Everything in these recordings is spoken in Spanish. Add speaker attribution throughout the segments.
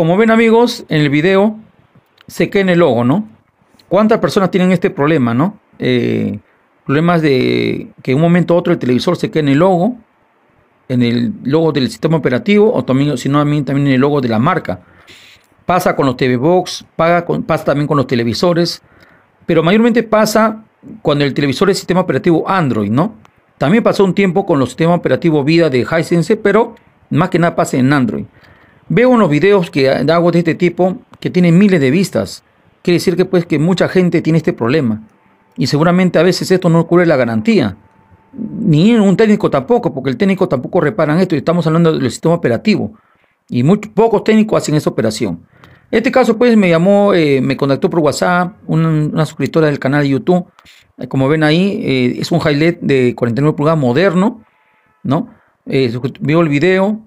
Speaker 1: Como ven amigos, en el video se queda en el logo, ¿no? ¿Cuántas personas tienen este problema, no? Eh, problemas de que un momento u otro el televisor se queda en el logo, en el logo del sistema operativo o también, si no, también en el logo de la marca. Pasa con los TV Box, con, pasa también con los televisores, pero mayormente pasa cuando el televisor es sistema operativo Android, ¿no? También pasó un tiempo con los sistema operativo vida de Hisense, pero más que nada pasa en Android. Veo unos videos que hago de este tipo que tienen miles de vistas. Quiere decir que pues que mucha gente tiene este problema. Y seguramente a veces esto no cubre la garantía. Ni un técnico tampoco, porque el técnico tampoco reparan esto. Y estamos hablando del sistema operativo. Y muy, pocos técnicos hacen esa operación. Este caso pues me llamó, eh, me contactó por WhatsApp una, suscriptora del canal de YouTube. Eh, como ven ahí, eh, es un highlight de 49 pulgadas moderno, ¿no? Eh, vio el video,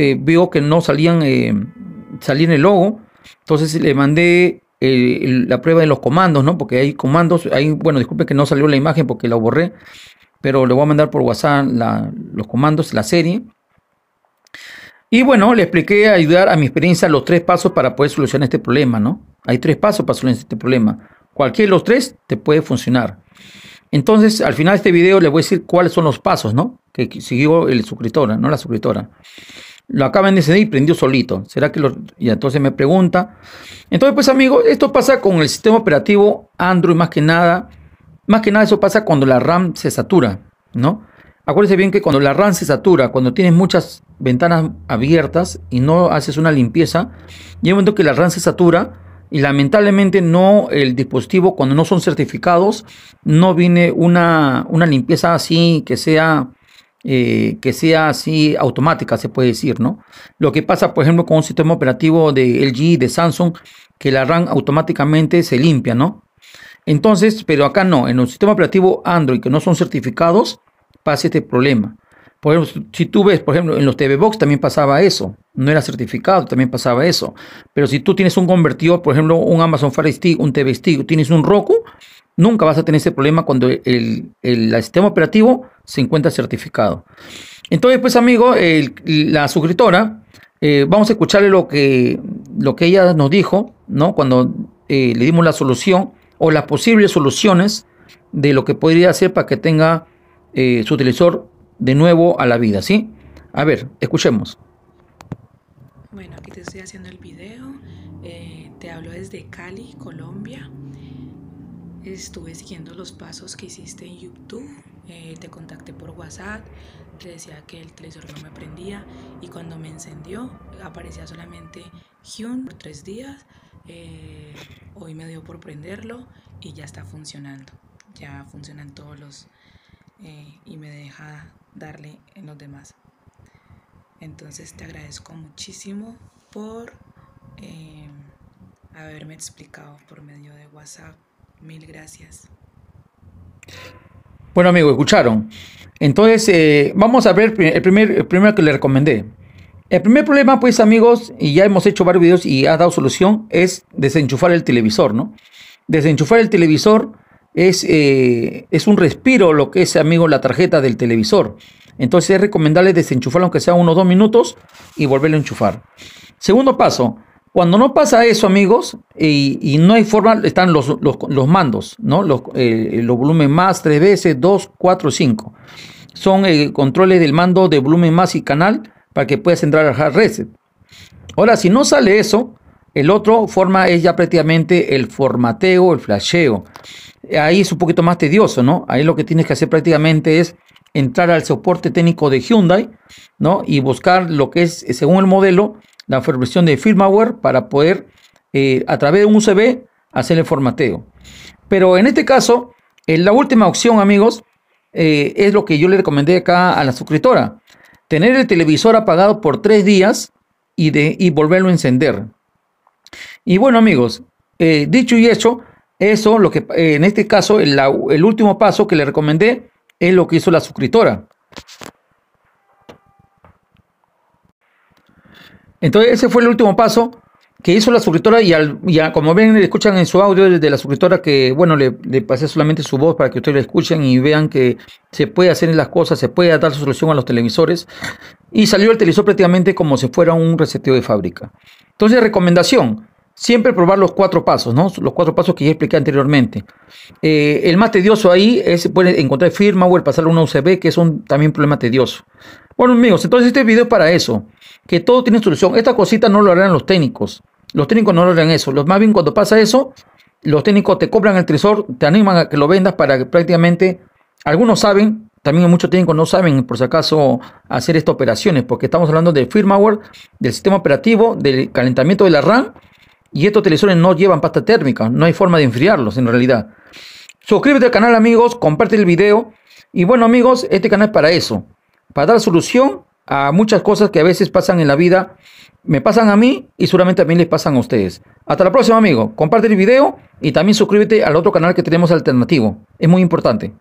Speaker 1: eh, veo vio que no salían, eh, el logo, entonces le mandé la prueba de los comandos, ¿no? Porque hay comandos, hay, bueno, disculpe que no salió la imagen porque la borré, pero le voy a mandar por WhatsApp los comandos, la serie. Y bueno, le expliqué ayudar a mi experiencia los tres pasos para poder solucionar este problema, ¿no? Hay tres pasos para solucionar este problema. Cualquiera de los tres te puede funcionar. Entonces, al final de este video le voy a decir cuáles son los pasos, ¿no? Que siguió el suscriptora, no la suscriptora lo acaban de encender y prendió solito. ¿Será que lo.? Y entonces me pregunta. Entonces, pues, amigos, esto pasa con el sistema operativo Android más que nada. Más que nada, eso pasa cuando la RAM se satura, ¿no? Acuérdense bien que cuando la RAM se satura, cuando tienes muchas ventanas abiertas y no haces una limpieza, llega un momento que la RAM se satura y lamentablemente no el dispositivo cuando no son certificados no viene una, una limpieza así que sea eh, que sea así automática, se puede decir, ¿no? Lo que pasa, por ejemplo, con un sistema operativo de LG, de Samsung, que la RAM automáticamente se limpia, ¿no? Entonces, pero acá no, en un sistema operativo Android que no son certificados, pasa este problema. podemos si tú ves, por ejemplo, en los TV Box también pasaba eso, no era certificado, también pasaba eso. Pero si tú tienes un convertidor, por ejemplo, un Amazon Fire Stick, un TV Stick, tienes un Roku, Nunca vas a tener ese problema cuando el, sistema operativo se encuentra certificado. Entonces, pues amigo, la suscriptora, eh, vamos a escucharle lo que, lo que ella nos dijo, ¿no? Cuando eh, le dimos la solución o las posibles soluciones de lo que podría hacer para que tenga eh, su televisor de nuevo a la vida, ¿sí? A ver, escuchemos.
Speaker 2: Bueno, aquí te estoy haciendo el video. te hablo desde Cali, Colombia estuve siguiendo los pasos que hiciste en YouTube, eh, te contacté por WhatsApp, te decía que el televisor no me prendía y cuando me encendió aparecía solamente Hyun por tres días. Eh, hoy me dio por prenderlo y ya está funcionando. Ya funcionan todos los eh, y me deja darle en los demás. Entonces te agradezco muchísimo por haberme explicado por medio de WhatsApp Mil gracias.
Speaker 1: Bueno, amigos, escucharon. Entonces, eh, vamos a ver el primer, primero que le recomendé. El primer problema, pues, amigos, y ya hemos hecho varios videos y ha dado solución, es desenchufar el televisor, ¿no? Desenchufar el televisor es, eh, es un respiro lo que es, amigo, la tarjeta del televisor. Entonces es recomendable desenchufarlo aunque sea unos dos minutos y volverlo a enchufar. Segundo paso, cuando no pasa eso, amigos, y, no hay forma, están los, mandos, ¿no? Eh, los, volumen más, tres veces, dos, cuatro, cinco. Son eh, controles del mando de volumen más y canal para que puedas entrar al hard reset. Ahora, si no sale eso, el otro forma es ya prácticamente el formateo, el flasheo. Ahí es un poquito más tedioso, ¿no? Ahí lo que tienes que hacer prácticamente es entrar al soporte técnico de Hyundai, ¿no? Y buscar lo que es, según el modelo, la formación de firmware para poder eh, a través de un USB hacer el formateo. Pero en este caso, en eh, la última opción, amigos, eh, es lo que yo le recomendé acá a la suscriptora. Tener el televisor apagado por tres días y, de, y volverlo a encender. Y bueno, amigos, dicho y hecho, eso, lo que, en este caso, el último paso que le recomendé es lo que hizo la suscriptora. Entonces ese fue el último paso que hizo la suscriptora y, al, como ven, escuchan en su audio desde la suscriptora que, bueno, le, pasé solamente su voz para que ustedes la escuchen y vean que se puede hacer las cosas, se puede dar solución a los televisores. Y salió el televisor prácticamente como si fuera un reseteo de fábrica. Entonces, recomendación, siempre probar los cuatro pasos, ¿no? Los cuatro pasos que ya expliqué anteriormente. Eh, el más tedioso ahí es puede encontrar o el a un USB, que es un, también un problema tedioso. Bueno, amigos, entonces este video es para eso, que todo tiene solución. Esta cosita no lo harán los técnicos. Los técnicos no lo harán eso. Los más bien cuando pasa eso, los técnicos te cobran el tresor, te animan a que lo vendas para que prácticamente algunos saben, también muchos técnicos no saben por si acaso hacer estas operaciones, porque estamos hablando del firmware, del sistema operativo, del calentamiento de la RAM y estos televisores no llevan pasta térmica, no hay forma de enfriarlos en realidad. Suscríbete al canal amigos, comparte el video y bueno amigos, este canal es para eso para dar solución a muchas cosas que a veces pasan en la vida, me pasan a mí y seguramente mí les pasan a ustedes. Hasta la próxima, amigo. Comparte el video y también suscríbete al otro canal que tenemos alternativo. Es muy importante.